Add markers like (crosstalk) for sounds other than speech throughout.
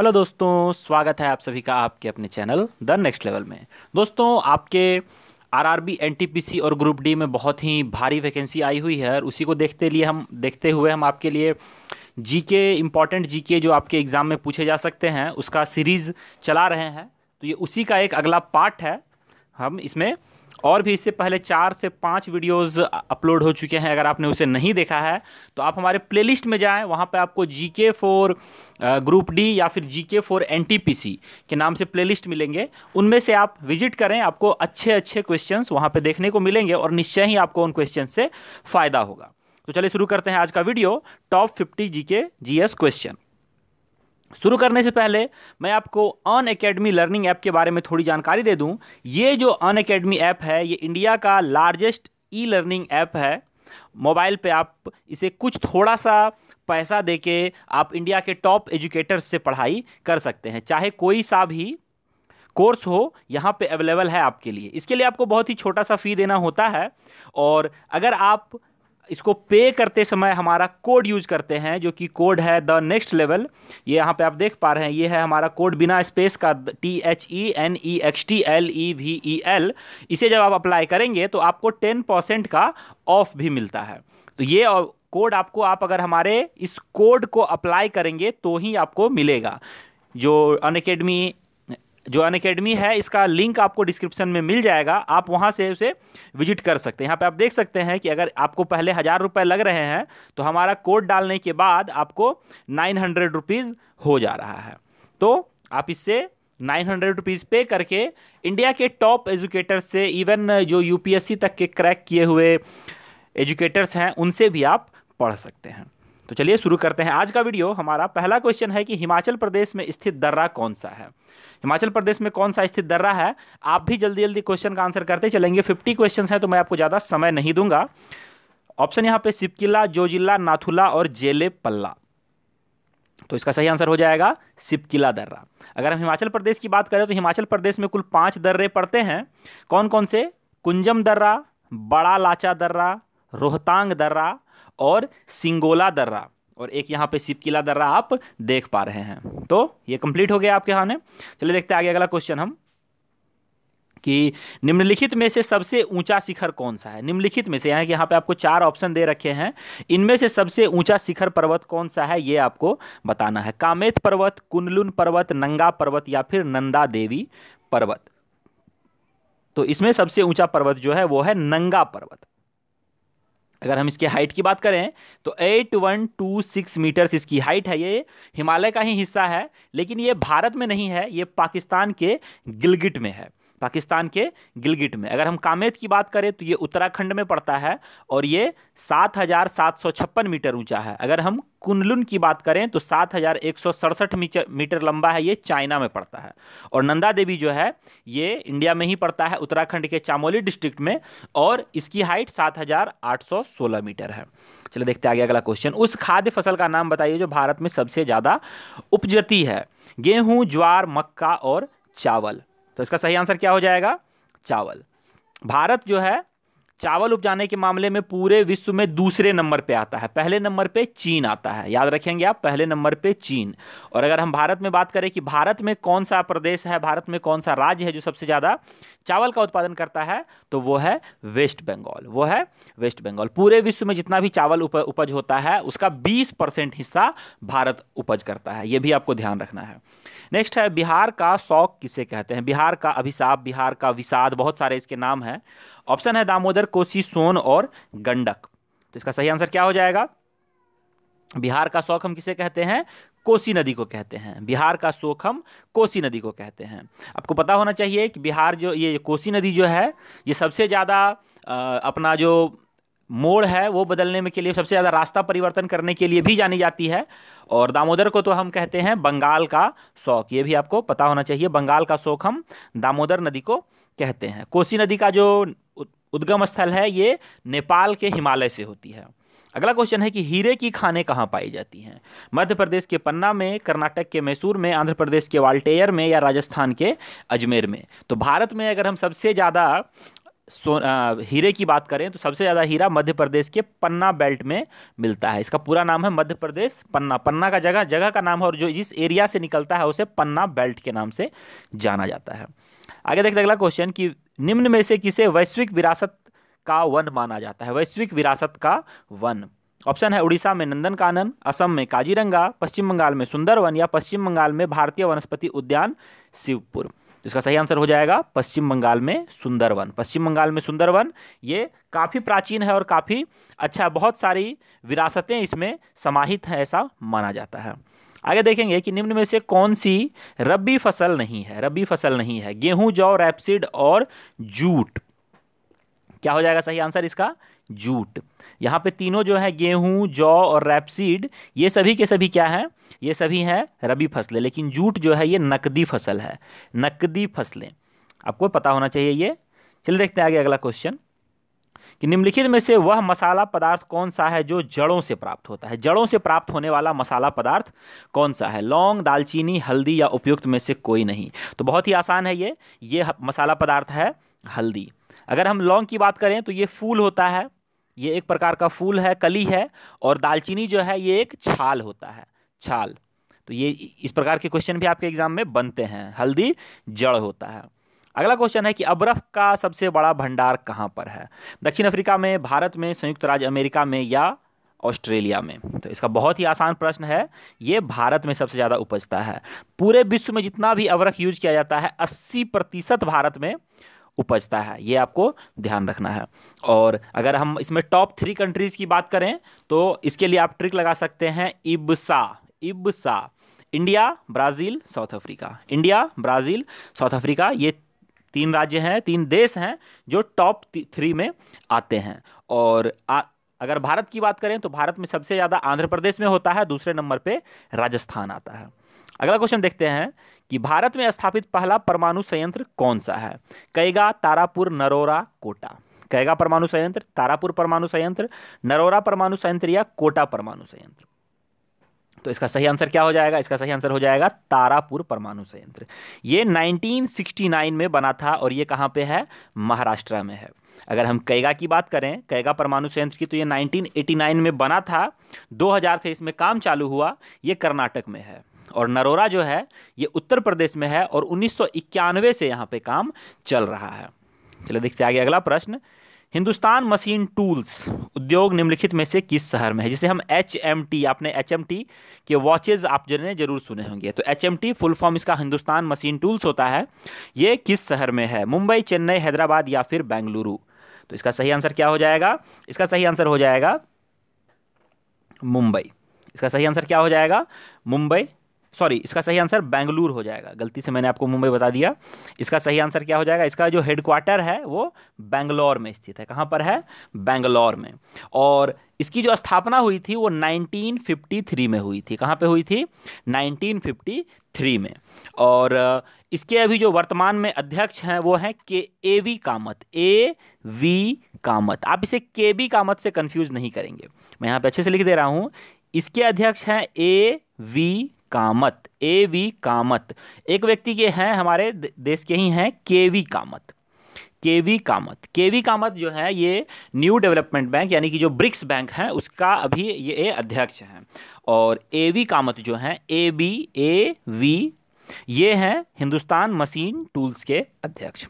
hello दोस्तों स्वागत है आप सभी का आपके अपने चैनल द नेक्स्ट लेवल में दोस्तों आपके आरआरबी एनटीपीसी और ग्रुप डी में बहुत ही भारी वैकेंसी आई हुई है और उसी को देखते लिए हम देखते हुए हम आपके लिए जीके इम्पॉर्टेंट जीके जो आपके एग्ज़ाम में पूछे जा सकते हैं उसका सीरीज़ चला रहे हैं तो ये उसी का एक अगला पार्ट है हम इसमें और भी इससे पहले चार से पाँच वीडियोस अपलोड हो चुके हैं अगर आपने उसे नहीं देखा है तो आप हमारे प्लेलिस्ट में जाएं वहाँ पे आपको जी के फोर ग्रुप डी या फिर G K for N T P C के नाम से प्लेलिस्ट मिलेंगे उनमें से आप विजिट करें आपको अच्छे अच्छे क्वेश्चन वहाँ पर देखने को मिलेंगे और निश्चय ही आपको उन क्वेश्चन से फ़ायदा होगा तो चलिए शुरू करते हैं आज का वीडियो टॉप फिफ्टी जी के जी एस क्वेश्चन शुरू करने से पहले मैं आपको अन अकेडमी लर्निंग ऐप के बारे में थोड़ी जानकारी दे दूं ये जो अन अकेडमी ऐप है ये इंडिया का लार्जेस्ट ई लर्निंग ऐप है मोबाइल पे आप इसे कुछ थोड़ा सा पैसा दे के आप इंडिया के टॉप एजुकेटर्स से पढ़ाई कर सकते हैं चाहे कोई सा भी कोर्स हो यहाँ पे अवेलेबल है आपके लिए इसके लिए आपको बहुत ही छोटा सा फ़ी देना होता है और अगर आप इसको पे करते समय हमारा कोड यूज करते हैं जो कि कोड है द नेक्स्ट लेवल ये यहाँ पे आप देख पा रहे हैं ये है हमारा कोड बिना स्पेस का T H E N E X T L E V E L इसे जब आप अप्लाई करेंगे तो आपको टेन परसेंट का ऑफ भी मिलता है तो ये कोड आपको आप अगर हमारे इस कोड को अप्लाई करेंगे तो ही आपको मिलेगा जो अन जो अन अकेडमी है इसका लिंक आपको डिस्क्रिप्शन में मिल जाएगा आप वहाँ से उसे विजिट कर सकते हैं यहाँ पे आप देख सकते हैं कि अगर आपको पहले हज़ार रुपये लग रहे हैं तो हमारा कोड डालने के बाद आपको नाइन हंड्रेड रुपीज़ हो जा रहा है तो आप इससे नाइन हंड्रेड रुपीज़ पे करके इंडिया के टॉप एजुकेटर्स से इवन जो यू तक के क्रैक किए हुए एजुकेटर्स हैं उनसे भी आप पढ़ सकते हैं तो चलिए शुरू करते हैं आज का वीडियो हमारा पहला क्वेश्चन है कि हिमाचल प्रदेश में स्थित दर्रा कौन सा है हिमाचल प्रदेश में कौन सा स्थित दर्रा है आप भी जल्दी जल्दी क्वेश्चन का आंसर करते चलेंगे फिफ्टी क्वेश्चन हैं तो मैं आपको ज़्यादा समय नहीं दूंगा ऑप्शन यहाँ पे सिपकिला जोजिला नाथुला और जेले पल्ला तो इसका सही आंसर हो जाएगा सिपकिला दर्रा अगर हम हिमाचल प्रदेश की बात करें तो हिमाचल प्रदेश में कुल पाँच दर्रे पड़ते हैं कौन कौन से कुंजम दर्रा बड़ा लाचा दर्रा रोहतांग दर्रा और सिंगोला दर्रा और एक यहाँ पे सिपकिला दर्रा आप देख पा रहे हैं तो ये कंप्लीट हो गया आपके हाने ने चलिए देखते हैं आगे अगला क्वेश्चन हम कि निम्नलिखित में से सबसे ऊंचा शिखर कौन सा है निम्नलिखित में से यहाँ कि यहाँ पे आपको चार ऑप्शन दे रखे हैं इनमें से सबसे ऊंचा शिखर पर्वत कौन सा है ये आपको बताना है कामेत पर्वत कुनलुन पर्वत नंगा पर्वत या फिर नंदा देवी पर्वत तो इसमें सबसे ऊंचा पर्वत जो है वो है नंगा पर्वत अगर हम इसके हाइट की बात करें तो eight one two six metres इसकी हाइट है ये हिमालय का ही हिस्सा है लेकिन ये भारत में नहीं है ये पाकिस्तान के गिलगिट में है पाकिस्तान के गिलगिट में अगर हम कामेत की बात करें तो ये उत्तराखंड में पड़ता है और ये सात हजार सात सौ छप्पन मीटर ऊंचा है अगर हम कुनलुन की बात करें तो सात हजार एक सौ सड़सठ मीटर मीटर लंबा है ये चाइना में पड़ता है और नंदा देवी जो है ये इंडिया में ही पड़ता है उत्तराखंड के चामोली डिस्ट्रिक्ट में और इसकी हाइट सात हजार आठ सौ सोलह मीटर है चलो देखते आगे अगला क्वेश्चन उस खाद्य फसल का नाम बताइए जो भारत में सबसे ज़्यादा उपजती है गेहूँ ज्वार मक्का और चावल तो इसका सही आंसर क्या हो जाएगा चावल भारत जो है चावल उपजाने के मामले में पूरे विश्व में दूसरे नंबर पे आता है पहले नंबर पे चीन आता है याद रखेंगे आप पहले नंबर पे चीन और अगर हम भारत में बात करें कि भारत में कौन सा प्रदेश है भारत में कौन सा राज्य है जो सबसे ज़्यादा चावल का उत्पादन करता है तो वो है वेस्ट बंगाल वो है वेस्ट बंगाल पूरे विश्व में जितना भी चावल उप, उपज होता है उसका बीस हिस्सा भारत उपज करता है ये भी आपको ध्यान रखना है नेक्स्ट है बिहार का शौक किसे कहते हैं बिहार का अभिशाप बिहार का विषाद बहुत सारे इसके नाम हैं ऑप्शन है दामोदर कोसी सोन और गंडक तो इसका सही आंसर क्या हो जाएगा बिहार का शौक हम किसे कहते हैं कोसी नदी को कहते हैं बिहार का शोक हम कोसी नदी को कहते हैं आपको पता होना चाहिए कि बिहार जो ये कोसी नदी जो है ये सबसे ज़्यादा अपना जो मोड़ है वो बदलने में के लिए सबसे ज़्यादा रास्ता परिवर्तन करने के लिए भी जानी जाती है और दामोदर को तो हम कहते हैं बंगाल का शौक ये भी आपको पता होना चाहिए बंगाल का शौक हम दामोदर नदी को कहते हैं कोसी नदी का जो उद्गम स्थल है ये नेपाल के हिमालय से होती है अगला क्वेश्चन है कि हीरे की खाने कहाँ पाई जाती हैं मध्य प्रदेश के पन्ना में कर्नाटक के मैसूर में आंध्र प्रदेश के वाल्टेयर में या राजस्थान के अजमेर में तो भारत में अगर हम सबसे ज़्यादा सो आ, हीरे की बात करें तो सबसे ज़्यादा हीरा मध्य प्रदेश के पन्ना बेल्ट में मिलता है इसका पूरा नाम है मध्य प्रदेश पन्ना पन्ना का जगह जगह का नाम है और जो जिस एरिया से निकलता है उसे पन्ना बेल्ट के नाम से जाना जाता है आगे देखते अगला क्वेश्चन कि निम्न में से किसे वैश्विक विरासत का वन माना जाता है वैश्विक विरासत का वन ऑप्शन है उड़ीसा में नंदन कानन असम में काजीरंगा पश्चिम बंगाल में सुंदरवन या पश्चिम बंगाल में भारतीय वनस्पति उद्यान शिवपुर तो इसका सही आंसर हो जाएगा पश्चिम बंगाल में सुंदरवन पश्चिम बंगाल में सुंदरवन ये काफ़ी प्राचीन है और काफ़ी अच्छा बहुत सारी विरासतें इसमें समाहित हैं ऐसा माना जाता है आगे देखेंगे कि निम्न में से कौन सी रबी फसल नहीं है रबी फसल नहीं है गेहूं जौ रैपसीड और जूट क्या हो जाएगा सही आंसर इसका जूट यहाँ पे तीनों जो है गेहूं जौ और रैपसीड ये सभी के सभी क्या हैं ये सभी हैं रबी फसलें लेकिन जूट जो है ये नकदी फसल है नकदी फसलें आपको पता होना चाहिए ये चलिए देखते हैं आगे अगला क्वेश्चन कि निम्नलिखित में से वह मसाला पदार्थ कौन सा है जो जड़ों से प्राप्त होता है जड़ों से प्राप्त होने वाला मसाला पदार्थ कौन सा है लौंग दालचीनी हल्दी या उपयुक्त में से कोई नहीं तो बहुत ही आसान है ये ये मसाला पदार्थ है हल्दी अगर हम लौंग की बात करें तो ये फूल होता है ये एक प्रकार का फूल है कली है और दालचीनी जो है ये एक छाल होता है छाल तो ये इस प्रकार के क्वेश्चन भी आपके एग्जाम में बनते हैं हल्दी जड़ होता है अगला क्वेश्चन है कि अबरफ का सबसे बड़ा भंडार कहाँ पर है दक्षिण अफ्रीका में भारत में संयुक्त राज्य अमेरिका में या ऑस्ट्रेलिया में तो इसका बहुत ही आसान प्रश्न है ये भारत में सबसे ज़्यादा उपजता है पूरे विश्व में जितना भी अवरख यूज किया जाता है 80 प्रतिशत भारत में उपजता है ये आपको ध्यान रखना है और अगर हम इसमें टॉप थ्री कंट्रीज़ की बात करें तो इसके लिए आप ट्रिक लगा सकते हैं IBSA IBSA India Brazil South Africa India Brazil South Africa ये तीन राज्य हैं तीन देश हैं जो टॉप थ्री में आते हैं और आ, अगर भारत की बात करें तो भारत में सबसे ज़्यादा आंध्र प्रदेश में होता है दूसरे नंबर पे राजस्थान आता है अगला क्वेश्चन देखते हैं कि भारत में स्थापित पहला परमाणु संयंत्र कौन सा है कैगा तारापुर नरोरा कोटा कैगा परमाणु संयंत्र तारापुर परमाणु संयंत्र नरोरा परमाणु संयंत्र या कोटा परमाणु संयंत्र तो इसका सही आंसर क्या हो जाएगा इसका सही आंसर हो जाएगा तारापुर परमाणु संयंत्र ये 1969 में बना था और ये कहाँ पे है महाराष्ट्र में है अगर हम कैगा की बात करें कैगा परमाणु संयंत्र की तो ये 1989 में बना था 2000 से इसमें काम चालू हुआ ये कर्नाटक में है और नरोरा जो है ये उत्तर प्रदेश में है और उन्नीस से यहाँ पर काम चल रहा है चलो देखते आगे अगला प्रश्न हिंदुस्तान मशीन टूल्स उद्योग निम्नलिखित में से किस शहर में है जिसे हम एच एम टी आपने एच एम टी के वॉचेज आप जो है जरूर सुने होंगे तो H M T full form इसका हिंदुस्तान मशीन टूल्स होता है ये किस शहर में है मुंबई चेन्नई हैदराबाद या फिर बेंगलुरु तो इसका सही आंसर क्या हो जाएगा इसका सही आंसर हो जाएगा मुंबई इसका सही आंसर क्या हो जाएगा मुंबई सॉरी इसका सही आंसर बेंगलुरु हो जाएगा गलती से मैंने आपको मुंबई बता दिया इसका सही आंसर क्या हो जाएगा इसका जो हेडक्वार्टर है वो बेंगलोर में स्थित है कहाँ पर है बेंगलोर में और इसकी जो स्थापना हुई थी वो 1953 में हुई थी कहाँ पे हुई थी 1953 में और इसके अभी जो वर्तमान में अध्यक्ष हैं वो हैं के A V Kamath A V Kamath आप इसे के बी कामत से कन्फ्यूज़ नहीं करेंगे मैं यहाँ पे अच्छे से लिख दे रहा हूँ इसके अध्यक्ष हैं A V Kamath A V Kamath एक व्यक्ति के हैं हमारे देश के ही हैं के वी कामत के वी कामत के वी कामत जो है ये न्यू डेवलपमेंट बैंक यानी कि जो ब्रिक्स बैंक है उसका अभी ये अध्यक्ष हैं और ए वी कामत जो हैं ए बी ए वी ये हैं हिंदुस्तान मशीन टूल्स के अध्यक्ष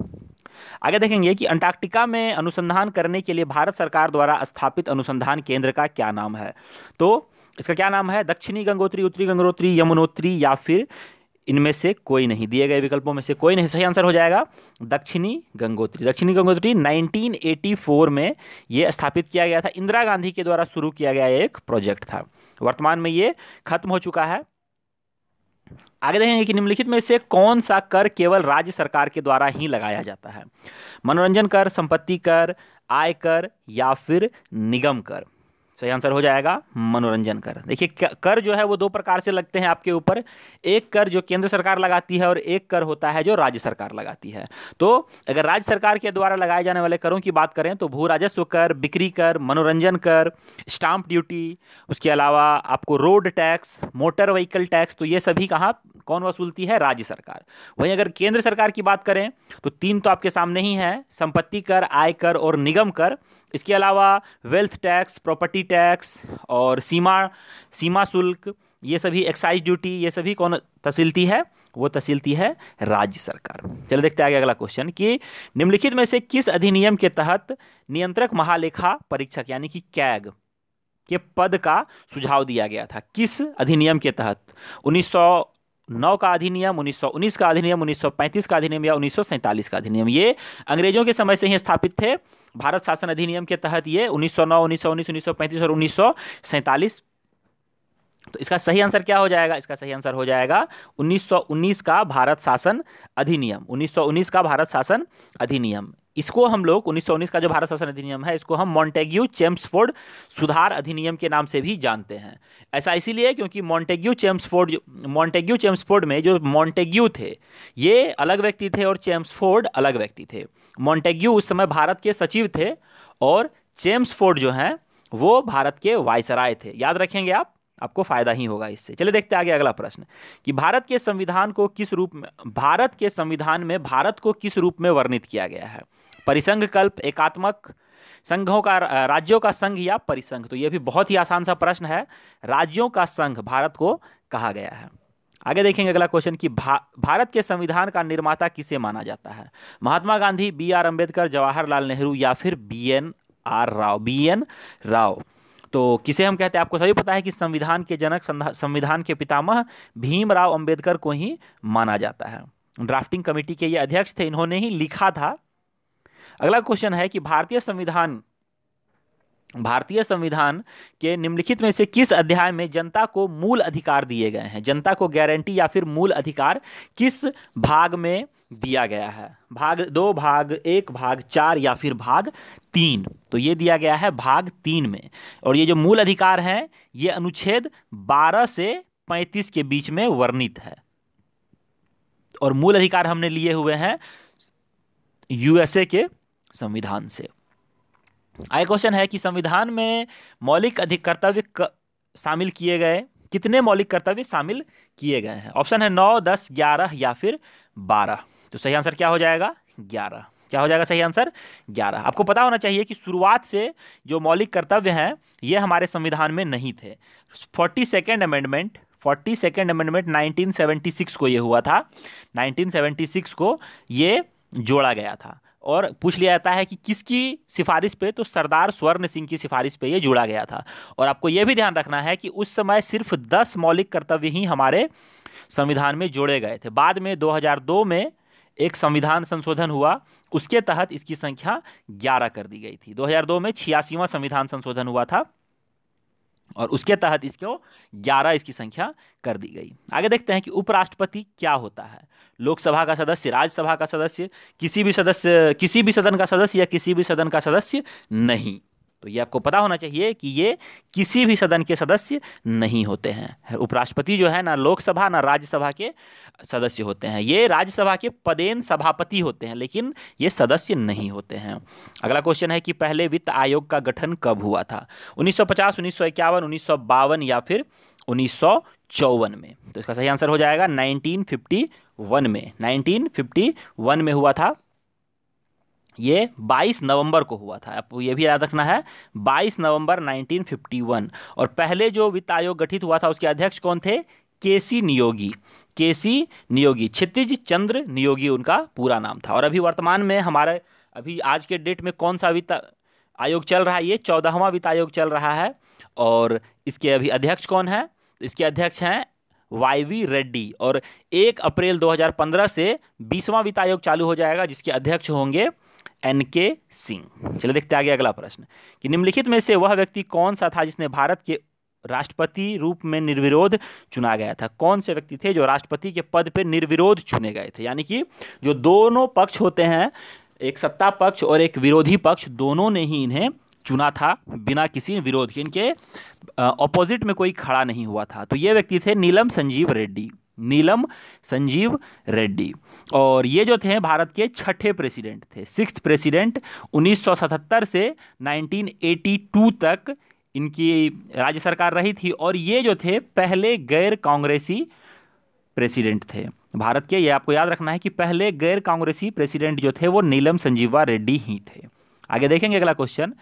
आगे देखेंगे कि अंटार्कटिका में अनुसंधान करने के लिए भारत सरकार द्वारा स्थापित अनुसंधान केंद्र का क्या नाम है तो इसका क्या नाम है दक्षिणी गंगोत्री उत्तरी गंगोत्री यमुनोत्री या फिर इनमें से कोई नहीं दिए गए विकल्पों में से कोई नहीं सही आंसर हो जाएगा दक्षिणी गंगोत्री दक्षिणी गंगोत्री 1984 में ये स्थापित किया गया था इंदिरा गांधी के द्वारा शुरू किया गया एक प्रोजेक्ट था वर्तमान में ये खत्म हो चुका है आगे देखेंगे कि निम्नलिखित में से कौन सा कर केवल राज्य सरकार के द्वारा ही लगाया जाता है मनोरंजन कर संपत्ति कर आय कर या फिर निगम कर सही आंसर हो जाएगा मनोरंजन कर देखिए कर जो है वो दो प्रकार से लगते हैं आपके ऊपर एक कर जो केंद्र सरकार लगाती है और एक कर होता है जो राज्य सरकार लगाती है तो अगर राज्य सरकार के द्वारा लगाए जाने वाले करों की बात करें तो भू राजस्व कर बिक्री कर मनोरंजन कर स्टाम्प ड्यूटी उसके अलावा आपको road tax motor vehicle tax तो ये सभी कहाँ कौन वसूलती है राज्य सरकार वहीं अगर केंद्र सरकार की बात करें तो तीन तो आपके सामने ही है संपत्ति कर आयकर और निगम कर इसके अलावा वेल्थ टैक्स प्रॉपर्टी टैक्स और सीमा सीमा शुल्क ये सभी एक्साइज ड्यूटी ये सभी कौन तहसीलती है वो तहसीलती है राज्य सरकार चलो देखते आगे अगला क्वेश्चन कि निम्नलिखित में से किस अधिनियम के तहत नियंत्रक महालेखा परीक्षक यानी कि कैग के पद का सुझाव दिया गया था किस अधिनियम के तहत 1909 का अधिनियम 1919 का अधिनियम 1935 का अधिनियम या उन्नीस का अधिनियम ये अंग्रेजों के समय से ही स्थापित थे भारत शासन अधिनियम के तहत ये 1909, 1919, 1935 और उन्नीस तो इसका सही आंसर क्या हो जाएगा इसका सही आंसर हो जाएगा 1919 का भारत शासन अधिनियम 1919 का भारत शासन अधिनियम इसको हम लोग 1919 का जो भारत शासन अधिनियम है इसको हम मॉन्टेग्यू चेम्सफोर्ड सुधार अधिनियम के नाम से भी जानते हैं ऐसा इसीलिए क्योंकि मॉन्टेग्यू चेम्सफोर्ड मॉन्टेग्यू चेम्सफोर्ड में जो मॉन्टेग्यू थे ये अलग व्यक्ति थे और चेम्सफोर्ड अलग व्यक्ति थे मॉन्टेग्यू उस समय भारत के सचिव थे और चेम्सफोर्ड जो हैं वो भारत के वायसराय थे याद रखेंगे आप आपको फायदा ही होगा इससे चलिए देखते हैं आगे अगला प्रश्न कि भारत के संविधान को किस रूप में भारत के संविधान में भारत को किस रूप में वर्णित किया गया है परिसंघ कल्प एकात्मक संघों का राज्यों का संघ या परिसंघ तो यह भी बहुत ही आसान सा प्रश्न है राज्यों का संघ भारत को कहा गया है आगे देखेंगे अगला क्वेश्चन कि भा, भारत के संविधान का निर्माता किसे माना जाता है महात्मा गांधी बी आर अम्बेडकर जवाहरलाल नेहरू या फिर B N R Rao B N Rao तो किसे हम कहते हैं आपको सभी पता है कि संविधान के जनक संविधान के पितामह भीमराव अंबेडकर को ही माना जाता है ड्राफ्टिंग कमेटी के ये अध्यक्ष थे इन्होंने ही लिखा था अगला क्वेश्चन है कि भारतीय संविधान भारतीय संविधान के निम्नलिखित में से किस अध्याय में जनता को मूल अधिकार दिए गए हैं जनता को गारंटी या फिर मूल अधिकार किस भाग में दिया गया है भाग दो भाग एक भाग चार या फिर भाग तीन तो ये दिया गया है भाग तीन में और ये जो मूल अधिकार हैं ये अनुच्छेद बारह से पैंतीस के बीच में वर्णित है और मूल अधिकार हमने लिए हुए हैं यूएसए के संविधान से आई क्वेश्चन है कि संविधान में मौलिक अधिक कर्तव्य शामिल किए गए कितने मौलिक कर्तव्य शामिल किए गए हैं ऑप्शन है नौ दस ग्यारह या फिर बारह तो सही आंसर क्या हो जाएगा ग्यारह क्या हो जाएगा सही आंसर ग्यारह आपको पता होना चाहिए कि शुरुआत से जो मौलिक कर्तव्य हैं ये हमारे संविधान में नहीं थे forty second amendment forty second amendment six को ये हुआ था सिक्स को ये जोड़ा गया था और पूछ लिया जाता है कि किसकी सिफारिश पे तो सरदार स्वर्ण सिंह की सिफारिश पे ये जोड़ा गया था और आपको ये भी ध्यान रखना है कि उस समय सिर्फ दस मौलिक कर्तव्य ही हमारे संविधान में जोड़े गए थे बाद में 2002 में एक संविधान संशोधन हुआ उसके तहत इसकी संख्या ग्यारह कर दी गई थी 2002 में छियासीवा संविधान संशोधन हुआ था और उसके तहत इसको 11 इसकी संख्या कर दी गई आगे देखते हैं कि उपराष्ट्रपति क्या होता है लोकसभा का सदस्य राज्यसभा का सदस्य किसी भी सदस्य किसी भी सदन का सदस्य या किसी भी सदन का सदस्य नहीं तो ये आपको पता होना चाहिए कि ये किसी भी सदन के सदस्य नहीं होते हैं उपराष्ट्रपति जो है ना लोकसभा ना राज्यसभा के सदस्य होते हैं ये राज्यसभा के पदेन सभापति होते हैं लेकिन ये सदस्य नहीं होते हैं अगला क्वेश्चन है कि पहले वित्त आयोग का गठन कब हुआ था 1950, 1951, 1952 या फिर उन्नीस चौवन में तो इसका सही आंसर हो जाएगा नाइनटीन में नाइनटीन में हुआ था ये 22 नवंबर को हुआ था आपको ये भी याद रखना है 22 नवंबर 1951 और पहले जो वित्त आयोग गठित हुआ था उसके अध्यक्ष कौन थे केसी नियोगी केसी नियोगी क्षितिज चंद्र नियोगी उनका पूरा नाम था और अभी वर्तमान में हमारे अभी आज के डेट में कौन सा वित्त आयोग चल रहा है ये चौदहवां वित्त आयोग चल रहा है और इसके अभी अध्यक्ष कौन है इसके अध्यक्ष हैं वाई वी रेड्डी और एक अप्रैल 2015 से बीसवां वित्त आयोग चालू हो जाएगा जिसके अध्यक्ष होंगे एन के सिंह चलिए देखते आगे अगला प्रश्न कि निम्नलिखित में से वह व्यक्ति कौन सा था जिसने भारत के राष्ट्रपति रूप में निर्विरोध चुना गया था कौन से व्यक्ति थे जो राष्ट्रपति के पद पर निर्विरोध चुने गए थे यानी कि जो दोनों पक्ष होते हैं एक सत्ता पक्ष और एक विरोधी पक्ष दोनों ने ही इन्हें चुना था बिना किसी विरोध के इनके ऑपोजिट में कोई खड़ा नहीं हुआ था तो ये व्यक्ति थे नीलम संजीव रेड्डी नीलम संजीव रेड्डी और ये जो थे भारत के छठे प्रेसिडेंट थे सिक्स प्रेसिडेंट 1977 से 1982 तक इनकी राज्य सरकार रही थी और ये जो थे पहले गैर कांग्रेसी प्रेसिडेंट थे भारत के ये आपको याद रखना है कि पहले गैर कांग्रेसी प्रेसिडेंट जो थे वो नीलम संजीवा रेड्डी ही थे आगे देखेंगे अगला क्वेश्चन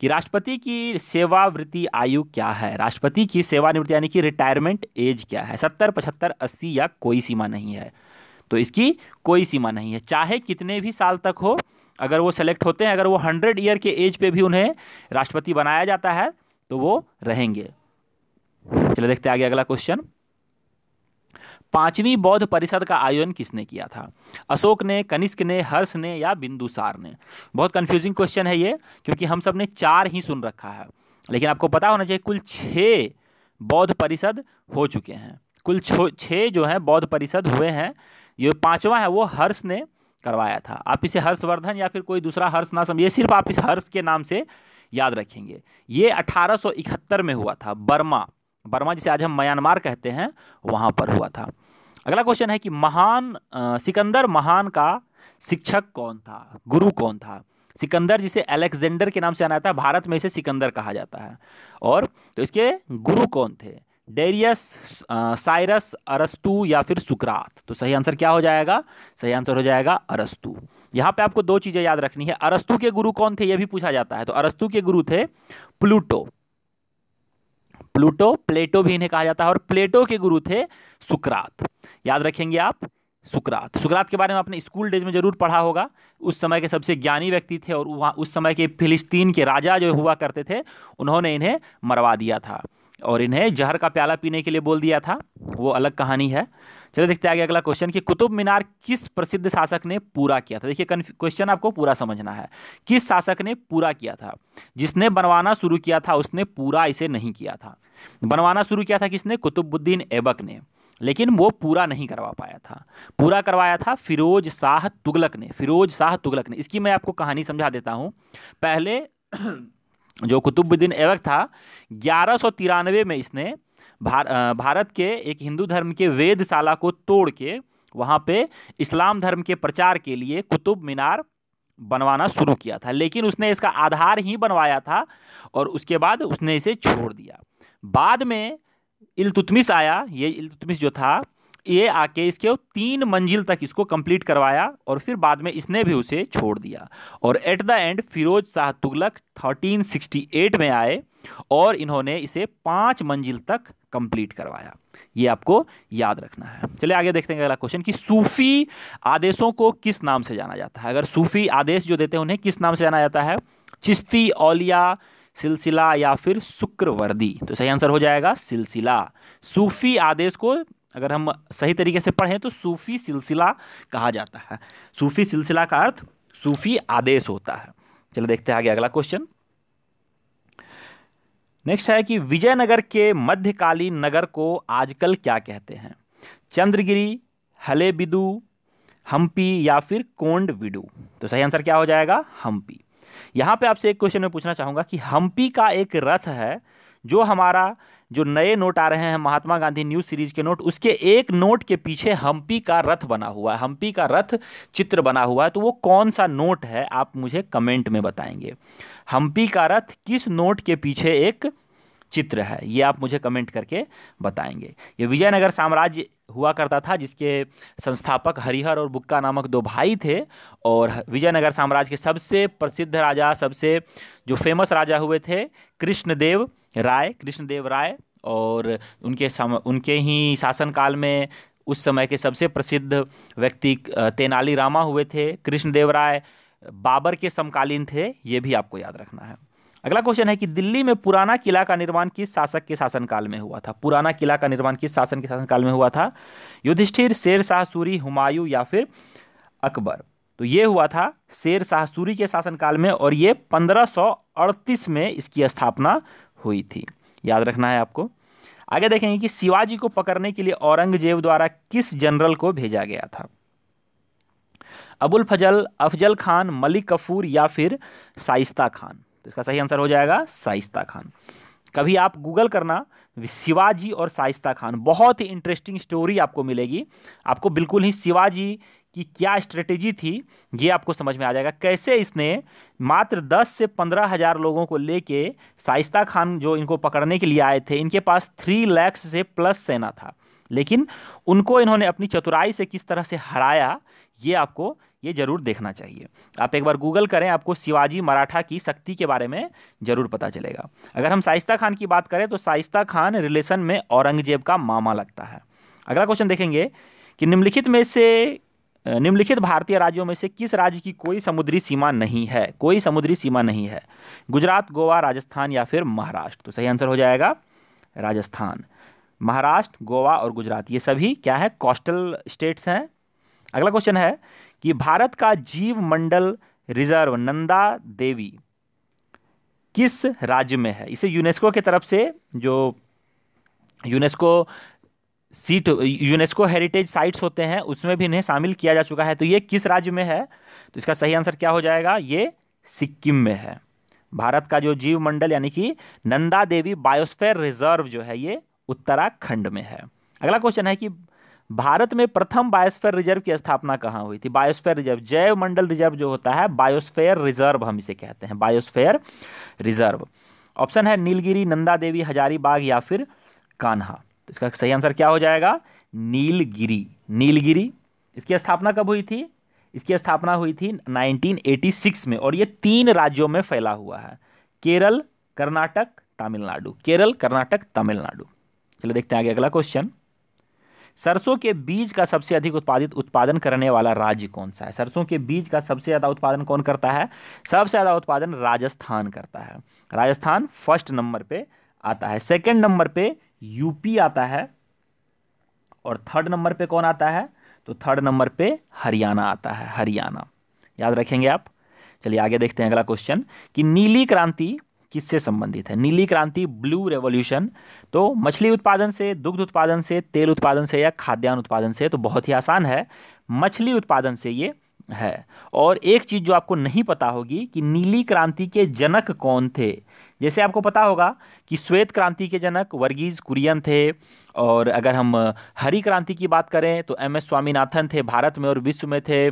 कि राष्ट्रपति की सेवावृत्ति आयु क्या है राष्ट्रपति की सेवानिवृत्ति यानी कि रिटायरमेंट एज क्या है सत्तर पचहत्तर अस्सी या कोई सीमा नहीं है तो इसकी कोई सीमा नहीं है चाहे कितने भी साल तक हो अगर वो सेलेक्ट होते हैं अगर वो हंड्रेड ईयर के एज पे भी उन्हें राष्ट्रपति बनाया जाता है तो वो रहेंगे चलो देखते हैं आगे अगला क्वेश्चन पांचवी बौद्ध परिषद का आयोजन किसने किया था अशोक ने कनिष्क ने हर्ष ने या बिंदुसार ने बहुत कन्फ्यूजिंग क्वेश्चन है ये क्योंकि हम सब ने चार ही सुन रखा है लेकिन आपको पता होना चाहिए कुल छः बौद्ध परिषद हो चुके हैं कुल छः जो हैं बौद्ध परिषद हुए हैं ये पांचवा है वो हर्ष ने करवाया था आप इसे हर्षवर्धन या फिर कोई दूसरा हर्ष ना समझिए सिर्फ आप इस हर्ष के नाम से याद रखेंगे ये 1871 में हुआ था बर्मा बर्मा जिसे आज हम म्यांमार कहते हैं वहाँ पर हुआ था अगला क्वेश्चन है कि महान सिकंदर महान का शिक्षक कौन था गुरु कौन था सिकंदर जिसे अलेक्जेंडर के नाम से जाना जाता है भारत में इसे सिकंदर कहा जाता है और तो इसके गुरु कौन थे डेरियस साइरस अरस्तु या फिर सुकरात तो सही आंसर क्या हो जाएगा सही आंसर हो जाएगा अरस्तु यहाँ पे आपको दो चीज़ें याद रखनी है अरस्तु के गुरु कौन थे ये भी पूछा जाता है तो अरस्तु के गुरु थे प्लूटो प्लूटो प्लेटो भी इन्हें कहा जाता है और प्लेटो के गुरु थे सुकरात याद रखेंगे आप सुकरात सुकरात के बारे में आपने स्कूल डेज में जरूर पढ़ा होगा उस समय के सबसे ज्ञानी व्यक्ति थे और वहाँ उस समय के फिलिस्तीन के राजा जो हुआ करते थे उन्होंने इन्हें मरवा दिया था और इन्हें जहर का प्याला पीने के लिए बोल दिया था वो अलग कहानी है चलिए देखते हैं आगे अगला क्वेश्चन कि कुतुब मीनार किस प्रसिद्ध शासक ने पूरा किया था देखिए क्वेश्चन आपको पूरा समझना है किस शासक ने पूरा किया था जिसने बनवाना शुरू किया था उसने पूरा इसे नहीं किया था बनवाना शुरू किया था किसने कुतुबुद्दीन ऐबक ने लेकिन वो पूरा नहीं करवा पाया था पूरा करवाया था फिरोज शाह तुगलक ने फिरोज शाह तुगलक ने इसकी मैं आपको कहानी समझा देता हूँ पहले (clears throat) जो कुतुबुद्दीन ऐबक था ग्यारह में इसने भार, भारत के एक हिंदू धर्म के वेदशाला को तोड़ के वहाँ पे इस्लाम धर्म के प्रचार के लिए कुतुब मीनार बनवाना शुरू किया था लेकिन उसने इसका आधार ही बनवाया था और उसके बाद उसने इसे छोड़ दिया बाद में इलतुतमिस आया ये इलतुतमिस जो था ये आके इसके तीन मंजिल तक इसको कंप्लीट करवाया और फिर बाद में इसने भी उसे छोड़ दिया और at the end Firoz Shah Tughlaq 1368 में आए और इन्होंने इसे पाँच मंजिल तक कंप्लीट करवाया ये आपको याद रखना है चलिए आगे देखते हैं अगला क्वेश्चन कि सूफी आदेशों को किस नाम से जाना जाता है अगर सूफी आदेश जो देते हैं उन्हें किस नाम से जाना जाता है चिश्ती औलिया सिलसिला या फिर शुक्रवर्दी तो सही आंसर हो जाएगा सिलसिला सूफी आदेश को अगर हम सही तरीके से पढ़ें तो सूफी सिलसिला कहा जाता है सूफी सिलसिला का अर्थ सूफी आदेश होता है चलो देखते हैं आगे अगला क्वेश्चन नेक्स्ट है कि विजयनगर के मध्यकालीन नगर को आजकल क्या कहते हैं चंद्रगिरी हलेबिदु हम्पी या फिर कोंड विडू तो सही आंसर क्या हो जाएगा हम्पी यहाँ पे आपसे एक क्वेश्चन में पूछना चाहूँगा कि हम्पी का एक रथ है जो हमारा जो नए नोट आ रहे हैं महात्मा गांधी न्यूज सीरीज के नोट उसके एक नोट के पीछे हम्पी का रथ बना हुआ है हम्पी का रथ चित्र बना हुआ है तो वो कौन सा नोट है आप मुझे कमेंट में बताएंगे हम्पी का रथ किस नोट के पीछे एक चित्र है ये आप मुझे कमेंट करके बताएंगे ये विजयनगर साम्राज्य हुआ करता था जिसके संस्थापक हरिहर और बुक्का नामक दो भाई थे और विजयनगर साम्राज्य के सबसे प्रसिद्ध राजा सबसे जो फेमस राजा हुए थे कृष्णदेव राय कृष्णदेव राय और उनके सम उनके ही शासनकाल में उस समय के सबसे प्रसिद्ध व्यक्ति तेनाली रामा हुए थे कृष्णदेव राय बाबर के समकालीन थे ये भी आपको याद रखना है अगला क्वेश्चन है कि दिल्ली में पुराना किला का निर्माण किस शासक के शासनकाल में हुआ था पुराना किला का निर्माण किस शासन के शासनकाल में हुआ था युधिष्ठिर शेर शाह सूरी हुमायूं या फिर अकबर तो ये हुआ था शेर शाह सूरी के शासनकाल में और ये 1538 में इसकी स्थापना हुई थी याद रखना है आपको आगे देखेंगे कि शिवाजी को पकड़ने के लिए औरंगजेब द्वारा किस जनरल को भेजा गया था अबुल फजल अफजल खान मलिक कफूर या फिर साइस्ता खान तो इसका सही आंसर हो जाएगा साइस्ता खान कभी आप गूगल करना शिवाजी और साइस्ता खान बहुत ही इंटरेस्टिंग स्टोरी आपको मिलेगी आपको बिल्कुल ही शिवाजी कि क्या स्ट्रेटेजी थी ये आपको समझ में आ जाएगा कैसे इसने मात्र 10 से पंद्रह हज़ार लोगों को लेके साइस्ता खान जो इनको पकड़ने के लिए आए थे इनके पास थ्री लैक्स से प्लस सेना था लेकिन उनको इन्होंने अपनी चतुराई से किस तरह से हराया ये आपको ये ज़रूर देखना चाहिए आप एक बार गूगल करें आपको शिवाजी मराठा की शक्ति के बारे में ज़रूर पता चलेगा अगर हम साइस्ता खान की बात करें तो साइस्ता खान रिलेशन में औरंगजेब का मामा लगता है अगला क्वेश्चन देखेंगे कि निम्नलिखित में से निम्नलिखित भारतीय राज्यों में से किस राज्य की कोई समुद्री सीमा नहीं है कोई समुद्री सीमा नहीं है गुजरात गोवा राजस्थान या फिर महाराष्ट्र तो सही आंसर हो जाएगा राजस्थान महाराष्ट्र गोवा और गुजरात ये सभी क्या है कोस्टल स्टेट्स हैं अगला क्वेश्चन है कि भारत का जीव मंडल रिजर्व नंदा देवी किस राज्य में है इसे यूनेस्को की तरफ से जो UNESCO seat UNESCO heritage sites होते हैं उसमें भी इन्हें शामिल किया जा चुका है तो ये किस राज्य में है तो इसका सही आंसर क्या हो जाएगा ये सिक्किम में है भारत का जो जीव मंडल यानी कि नंदा देवी बायोस्फेयर रिजर्व जो है ये उत्तराखंड में है अगला क्वेश्चन है कि भारत में प्रथम बायोस्फेयर रिजर्व की स्थापना कहाँ हुई थी बायोस्फेयर रिजर्व जैव मंडल रिजर्व जो होता है बायोस्फेयर रिजर्व हम इसे कहते हैं बायोस्फेयर रिजर्व ऑप्शन है नीलगिरी नंदा देवी हजारीबाग या फिर कान्हा तो इसका सही आंसर क्या हो जाएगा नीलगिरी नीलगिरी इसकी स्थापना कब हुई थी इसकी स्थापना हुई थी 1986 में और ये तीन राज्यों में फैला हुआ है केरल कर्नाटक तमिलनाडु केरल कर्नाटक तमिलनाडु चलो देखते हैं आगे अगला क्वेश्चन सरसों के बीज का सबसे अधिक उत्पादित उत्पादन करने वाला राज्य कौन सा है सरसों के बीज का सबसे ज़्यादा उत्पादन कौन करता है सबसे ज़्यादा उत्पादन राजस्थान करता है राजस्थान फर्स्ट नंबर पे आता है सेकंड नंबर पे यूपी आता है और थर्ड नंबर पे कौन आता है तो थर्ड नंबर पे हरियाणा आता है हरियाणा याद रखेंगे आप चलिए आगे देखते हैं अगला क्वेश्चन कि नीली क्रांति किससे संबंधित है नीली क्रांति ब्लू रेवोल्यूशन तो मछली उत्पादन से दुग्ध उत्पादन से तेल उत्पादन से या खाद्यान्न उत्पादन से तो बहुत ही आसान है मछली उत्पादन से ये है और एक चीज़ जो आपको नहीं पता होगी कि नीली क्रांति के जनक कौन थे जैसे आपको पता होगा कि श्वेत क्रांति के जनक वर्गीज कुरियन थे और अगर हम हरी क्रांति की बात करें तो एम एस स्वामीनाथन थे भारत में और विश्व में थे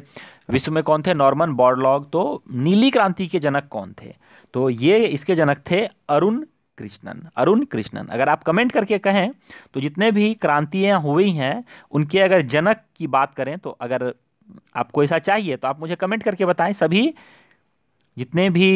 विश्व में कौन थे नॉर्मन बॉर्डलॉग तो नीली क्रांति के जनक कौन थे तो ये इसके जनक थे अरुण कृष्णन अरुण कृष्णन अगर आप कमेंट करके कहें तो जितने भी क्रांतियाँ हुई हैं उनके अगर जनक की बात करें तो अगर आपको ऐसा चाहिए तो आप मुझे कमेंट करके बताएं सभी जितने भी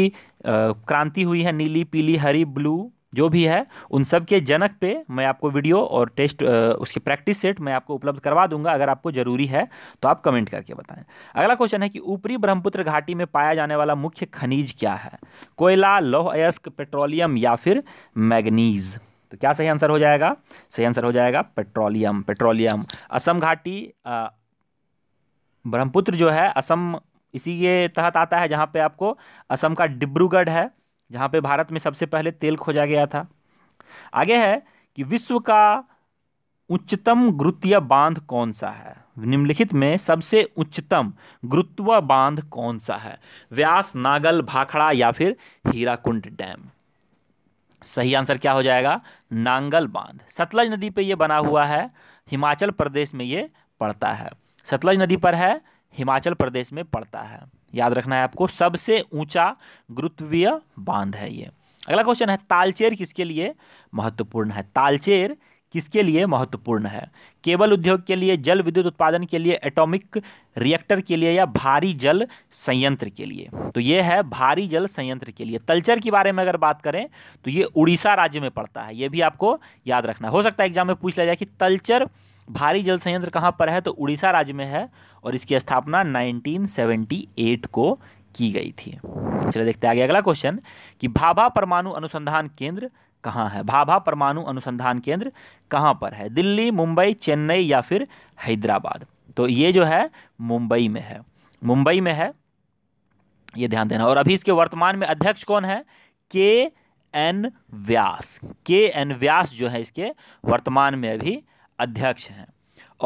क्रांति हुई है नीली पीली हरी ब्लू जो भी है उन सब के जनक पे मैं आपको वीडियो और टेस्ट उसके प्रैक्टिस सेट मैं आपको उपलब्ध करवा दूंगा अगर आपको ज़रूरी है तो आप कमेंट करके बताएं अगला क्वेश्चन है कि ऊपरी ब्रह्मपुत्र घाटी में पाया जाने वाला मुख्य खनिज क्या है कोयला लौह अयस्क पेट्रोलियम या फिर मैगनीज़ तो क्या सही आंसर हो जाएगा सही आंसर हो जाएगा पेट्रोलियम पेट्रोलियम असम घाटी ब्रह्मपुत्र जो है असम इसी के तहत आता है जहाँ पे आपको असम का डिब्रूगढ़ है जहाँ पे भारत में सबसे पहले तेल खोजा गया था आगे है कि विश्व का उच्चतम गुरुत्वीय बांध कौन सा है निम्नलिखित में सबसे उच्चतम गुरुत्व बांध कौन सा है व्यास नागल भाखड़ा या फिर हीराकुंड डैम सही आंसर क्या हो जाएगा नांगल बांध सतलज नदी पे ये बना हुआ है हिमाचल प्रदेश में ये पड़ता है सतलज नदी पर है हिमाचल प्रदेश में पड़ता है याद रखना है आपको सबसे ऊंचा गुरुत्वीय बांध है ये अगला क्वेश्चन है तालचेर किसके लिए महत्वपूर्ण है तालचेर किसके लिए महत्वपूर्ण है केबल उद्योग के लिए जल विद्युत उत्पादन के लिए एटॉमिक रिएक्टर के लिए या भारी जल संयंत्र के लिए तो ये है भारी जल संयंत्र के लिए तलचर के बारे में अगर बात करें तो ये उड़ीसा राज्य में पड़ता है ये भी आपको याद रखना हो सकता है एग्जाम में पूछ लिया जाए कि तलचर भारी जल संयंत्र कहाँ पर है तो उड़ीसा राज्य में है और इसकी स्थापना 1978 को की गई थी चलिए देखते हैं आगे अगला क्वेश्चन कि भाभा परमाणु अनुसंधान केंद्र कहाँ है भाभा परमाणु अनुसंधान केंद्र कहाँ पर है दिल्ली मुंबई चेन्नई या फिर हैदराबाद तो ये जो है मुंबई में है मुंबई में है ये ध्यान देना और अभी इसके वर्तमान में अध्यक्ष कौन है के एन व्यास के एन व्यास जो है इसके वर्तमान में अभी अध्यक्ष हैं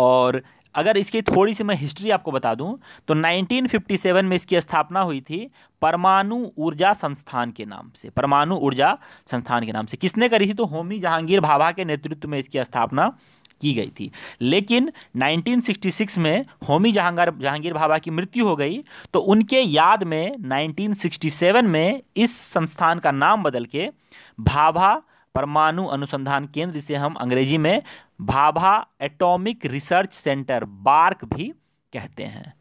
और अगर इसकी थोड़ी सी मैं हिस्ट्री आपको बता दूं तो 1957 में इसकी स्थापना हुई थी परमाणु ऊर्जा संस्थान के नाम से परमाणु ऊर्जा संस्थान के नाम से किसने करी थी तो होमी जहांगीर भाभा के नेतृत्व में इसकी स्थापना की गई थी लेकिन 1966 में होमी जहांगीर जहांगीर भाभा की मृत्यु हो गई तो उनके याद में 1967 में इस संस्थान का नाम बदल के भाभा परमाणु अनुसंधान केंद्र इसे हम अंग्रेजी में Bhabha atomic research centre BARC भी कहते हैं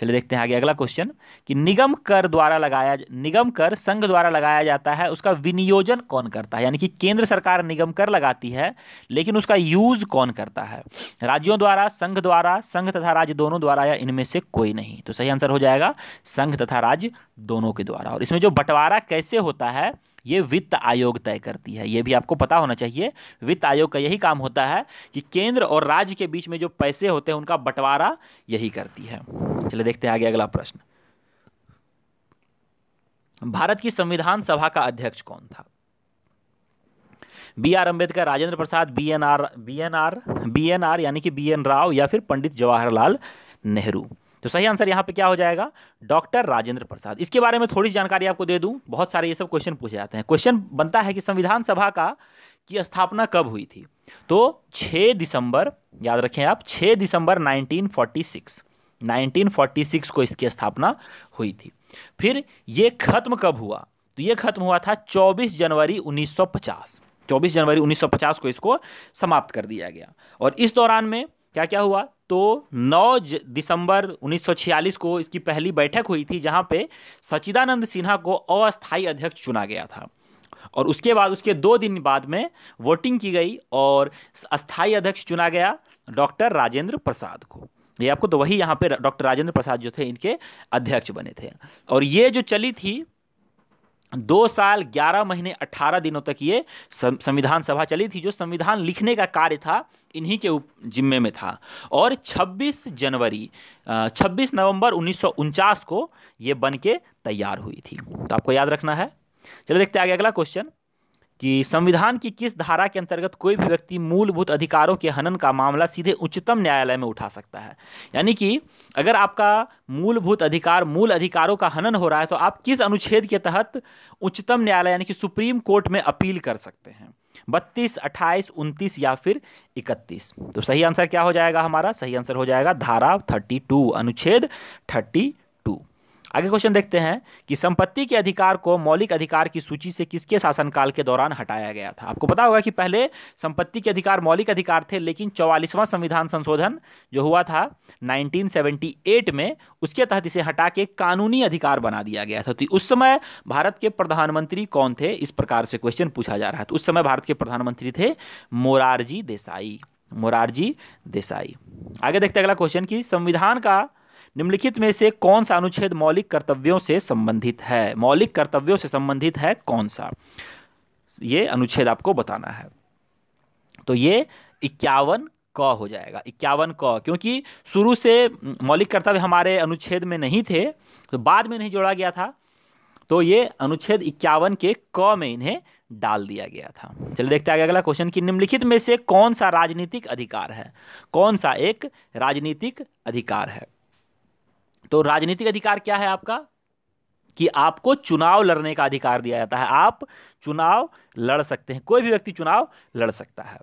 चलिए देखते हैं आगे अगला क्वेश्चन कि निगम कर द्वारा लगाया निगम कर संघ द्वारा लगाया जाता है उसका विनियोजन कौन करता है यानी कि केंद्र सरकार निगम कर लगाती है लेकिन उसका यूज कौन करता है राज्यों द्वारा संघ द्वारा संघ तथा राज्य दोनों द्वारा या इनमें से कोई नहीं तो सही आंसर हो जाएगा संघ तथा राज्य दोनों के द्वारा और इसमें जो बंटवारा कैसे होता है ये वित्त आयोग तय करती है ये भी आपको पता होना चाहिए वित्त आयोग का यही काम होता है कि केंद्र और राज्य के बीच में जो पैसे होते हैं उनका बंटवारा यही करती है चलिए देखते हैं आगे अगला प्रश्न भारत की संविधान सभा का अध्यक्ष कौन था B R Ambedkar Rajendra Prasad B N R B N R B N R यानी कि बी एन राव या फिर पंडित जवाहरलाल नेहरू तो सही आंसर यहाँ पे क्या हो जाएगा डॉक्टर राजेंद्र प्रसाद इसके बारे में थोड़ी सी जानकारी आपको दे दूँ बहुत सारे ये सब क्वेश्चन पूछे जाते हैं क्वेश्चन बनता है कि संविधान सभा का की स्थापना कब हुई थी तो 6 दिसंबर याद रखें आप 6 दिसंबर 1946 1946 को इसकी स्थापना हुई थी फिर ये खत्म कब हुआ तो ये खत्म हुआ था 24 जनवरी 1950 24 जनवरी 1950 को इसको समाप्त कर दिया गया और इस दौरान में क्या क्या हुआ तो 9 दिसंबर 1946 को इसकी पहली बैठक हुई थी जहां पे सचिदानंद सिन्हा को अस्थायी अध्यक्ष चुना गया था और उसके बाद उसके दो दिन बाद में वोटिंग की गई और अस्थायी अध्यक्ष चुना गया डॉक्टर राजेंद्र प्रसाद को ये आपको तो वही यहाँ पे डॉक्टर राजेंद्र प्रसाद जो थे इनके अध्यक्ष बने थे और ये जो चली थी दो साल ग्यारह महीने अट्ठारह दिनों तक ये संविधान सभा चली थी जो संविधान लिखने का कार्य था इन्हीं के जिम्मे में था और 26 जनवरी 26 नवंबर उन्नीस को ये बन के तैयार हुई थी तो आपको याद रखना है चलो देखते हैं आगे अगला क्वेश्चन कि संविधान की किस धारा के अंतर्गत कोई भी व्यक्ति मूलभूत अधिकारों के हनन का मामला सीधे उच्चतम न्यायालय में उठा सकता है यानी कि अगर आपका मूलभूत अधिकार मूल अधिकारों का हनन हो रहा है तो आप किस अनुच्छेद के तहत उच्चतम न्यायालय यानी कि सुप्रीम कोर्ट में अपील कर सकते हैं बत्तीस अट्ठाईस उनतीस या फिर इकतीस तो सही आंसर क्या हो जाएगा हमारा सही आंसर हो जाएगा धारा थर्टी टू अनुच्छेद थर्टी आगे क्वेश्चन देखते हैं कि संपत्ति के अधिकार को मौलिक अधिकार की सूची से किसके शासनकाल के दौरान हटाया गया था आपको पता होगा कि पहले संपत्ति के अधिकार मौलिक अधिकार थे लेकिन चौवालीसवां संविधान संशोधन जो हुआ था 1978 में उसके तहत इसे हटा के कानूनी अधिकार बना दिया गया था तो उस समय भारत के प्रधानमंत्री कौन थे इस प्रकार से क्वेश्चन पूछा जा रहा है तो उस समय भारत के प्रधानमंत्री थे मोरारजी देसाई मोरारजी देसाई आगे देखते अगला क्वेश्चन कि संविधान का निम्नलिखित में से कौन सा अनुच्छेद मौलिक कर्तव्यों से संबंधित है मौलिक कर्तव्यों से संबंधित है कौन सा ये अनुच्छेद आपको बताना है तो ये इक्यावन क हो जाएगा इक्यावन क क्योंकि शुरू से मौलिक कर्तव्य हमारे अनुच्छेद में नहीं थे तो बाद में नहीं जोड़ा गया था तो ये अनुच्छेद इक्यावन के क में इन्हें डाल दिया गया था चलिए देखते आगे अगला क्वेश्चन कि निम्नलिखित में से कौन सा राजनीतिक अधिकार है कौन सा एक राजनीतिक अधिकार है तो राजनीतिक अधिकार क्या है आपका कि आपको चुनाव लड़ने का अधिकार दिया जाता है आप चुनाव लड़ सकते हैं कोई भी व्यक्ति चुनाव लड़ सकता है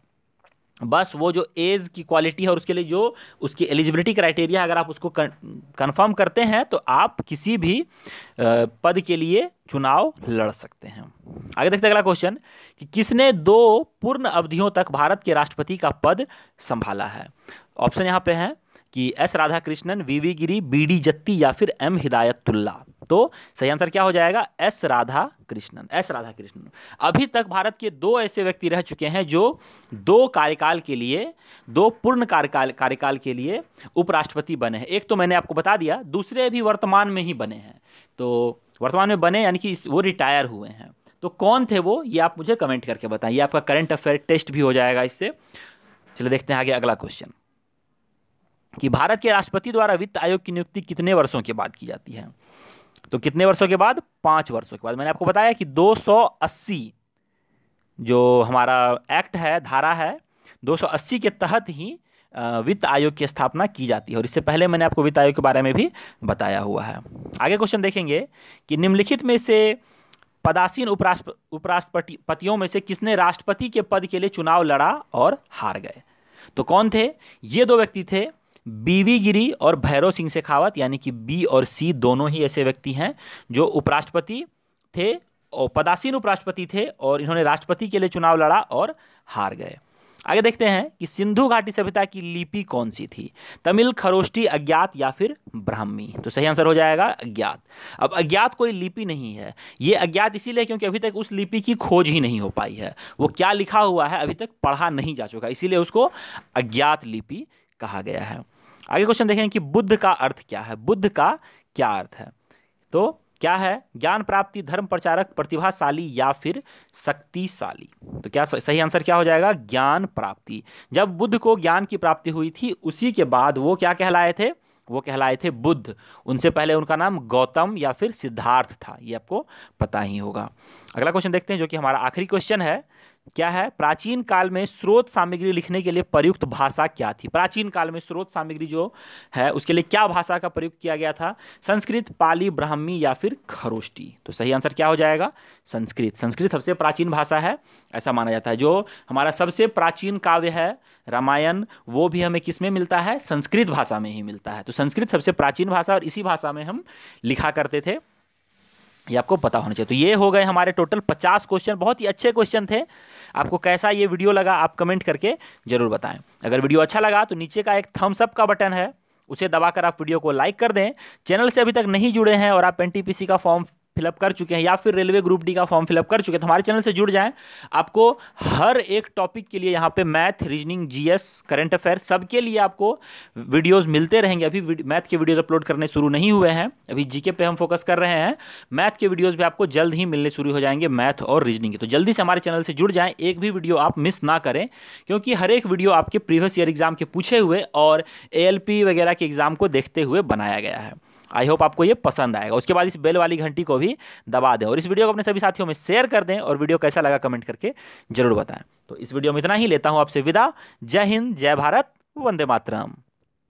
बस वो जो एज की क्वालिटी है और उसके लिए जो उसकी एलिजिबिलिटी क्राइटेरिया अगर आप उसको कंफर्म करते हैं तो आप किसी भी पद के लिए चुनाव लड़ सकते हैं आगे देखते हैं अगला क्वेश्चन कि किसने दो पूर्ण अवधियों तक भारत के राष्ट्रपति का पद संभाला है ऑप्शन यहाँ पे है कि S Radhakrishnan V Giri B D Jatti या फिर एम हिदायतुल्ला तो सही आंसर क्या हो जाएगा S Radhakrishnan S Radhakrishnan अभी तक भारत के दो ऐसे व्यक्ति रह चुके हैं जो दो कार्यकाल के लिए दो पूर्ण कार्यकाल कार्यकाल के लिए उपराष्ट्रपति बने हैं एक तो मैंने आपको बता दिया दूसरे भी वर्तमान में ही बने हैं तो वर्तमान में बने यानी कि वो रिटायर हुए हैं तो कौन थे वो ये आप मुझे कमेंट करके बताएं ये आपका करंट अफेयर टेस्ट भी हो जाएगा इससे चलिए देखते हैं आगे अगला क्वेश्चन कि भारत के राष्ट्रपति द्वारा वित्त आयोग की नियुक्ति कितने वर्षों के बाद की जाती है तो कितने वर्षों के बाद पाँच वर्षों के बाद मैंने आपको बताया कि 280 जो हमारा एक्ट है धारा है 280 के तहत ही वित्त आयोग की स्थापना की जाती है और इससे पहले मैंने आपको वित्त आयोग के बारे में भी बताया हुआ है आगे क्वेश्चन देखेंगे कि निम्नलिखित में से पदासीन उपराष्ट्र उपराष्ट्रपति पतियों में से किसने राष्ट्रपति के पद के लिए चुनाव लड़ा और हार गए तो कौन थे ये दो व्यक्ति थे बीवी गिरी और भैरव सिंह शेखावत यानी कि बी और सी दोनों ही ऐसे व्यक्ति हैं जो उपराष्ट्रपति थे और पदासीन उपराष्ट्रपति थे और इन्होंने राष्ट्रपति के लिए चुनाव लड़ा और हार गए आगे देखते हैं कि सिंधु घाटी सभ्यता की लिपि कौन सी थी तमिल खरोष्टी अज्ञात या फिर ब्राह्मी तो सही आंसर हो जाएगा अज्ञात अब अज्ञात कोई लिपि नहीं है ये अज्ञात इसीलिए क्योंकि अभी तक उस लिपि की खोज ही नहीं हो पाई है वो क्या लिखा हुआ है अभी तक पढ़ा नहीं जा चुका इसीलिए उसको अज्ञात लिपि कहा गया है आगे क्वेश्चन देखें कि बुद्ध का अर्थ क्या है बुद्ध का क्या अर्थ है तो क्या है ज्ञान प्राप्ति धर्म प्रचारक प्रतिभाशाली या फिर शक्तिशाली तो क्या सही आंसर क्या हो जाएगा ज्ञान प्राप्ति जब बुद्ध को ज्ञान की प्राप्ति हुई थी उसी के बाद वो क्या कहलाए थे वो कहलाए थे बुद्ध उनसे पहले उनका नाम गौतम या फिर सिद्धार्थ था ये आपको पता ही होगा अगला क्वेश्चन देखते हैं जो कि हमारा आखिरी क्वेश्चन है क्या है प्राचीन काल में स्रोत सामग्री लिखने के लिए प्रयुक्त भाषा क्या थी प्राचीन काल में स्रोत सामग्री जो है उसके लिए क्या भाषा का प्रयोग किया गया था संस्कृत पाली ब्राह्मी या फिर खरोष्टी तो सही आंसर क्या हो जाएगा संस्कृत संस्कृत सबसे प्राचीन भाषा है ऐसा माना जाता है जो हमारा सबसे प्राचीन काव्य है रामायण वो भी हमें किस में मिलता है संस्कृत भाषा में ही मिलता है तो संस्कृत सबसे प्राचीन भाषा और इसी भाषा में हम लिखा करते थे ये आपको पता होना चाहिए तो ये हो गए हमारे टोटल पचास क्वेश्चन बहुत ही अच्छे क्वेश्चन थे आपको कैसा ये वीडियो लगा आप कमेंट करके ज़रूर बताएं अगर वीडियो अच्छा लगा तो नीचे का एक थम्सअप का बटन है उसे दबाकर आप वीडियो को लाइक कर दें चैनल से अभी तक नहीं जुड़े हैं और आप एन का फॉर्म फिलअप कर चुके हैं या फिर रेलवे ग्रुप डी का फॉर्म फिलअप कर चुके हैं तो हमारे चैनल से जुड़ जाएं आपको हर एक टॉपिक के लिए यहाँ पे math reasoning GS current affair सबके लिए आपको वीडियोस मिलते रहेंगे अभी मैथ के वीडियोस अपलोड करने शुरू नहीं हुए हैं अभी जीके पे हम फोकस कर रहे हैं मैथ के वीडियोज़ भी आपको जल्द ही मिलने शुरू हो जाएंगे मैथ और रीजनिंग के तो जल्दी से हमारे चैनल से जुड़ जाएँ एक भी वीडियो आप मिस ना करें क्योंकि हर एक वीडियो आपके प्रीवियस ईयर एग्जाम के पूछे हुए और ए वगैरह के एग्ज़ाम को देखते हुए बनाया गया है आई होप आपको ये पसंद आएगा उसके बाद इस बेल वाली घंटी को भी दबा दें और इस वीडियो को अपने सभी साथियों में शेयर कर दें और वीडियो कैसा लगा कमेंट करके जरूर बताएं तो इस वीडियो में इतना ही लेता हूँ आपसे विदा जय हिंद जय भारत वंदे मातरम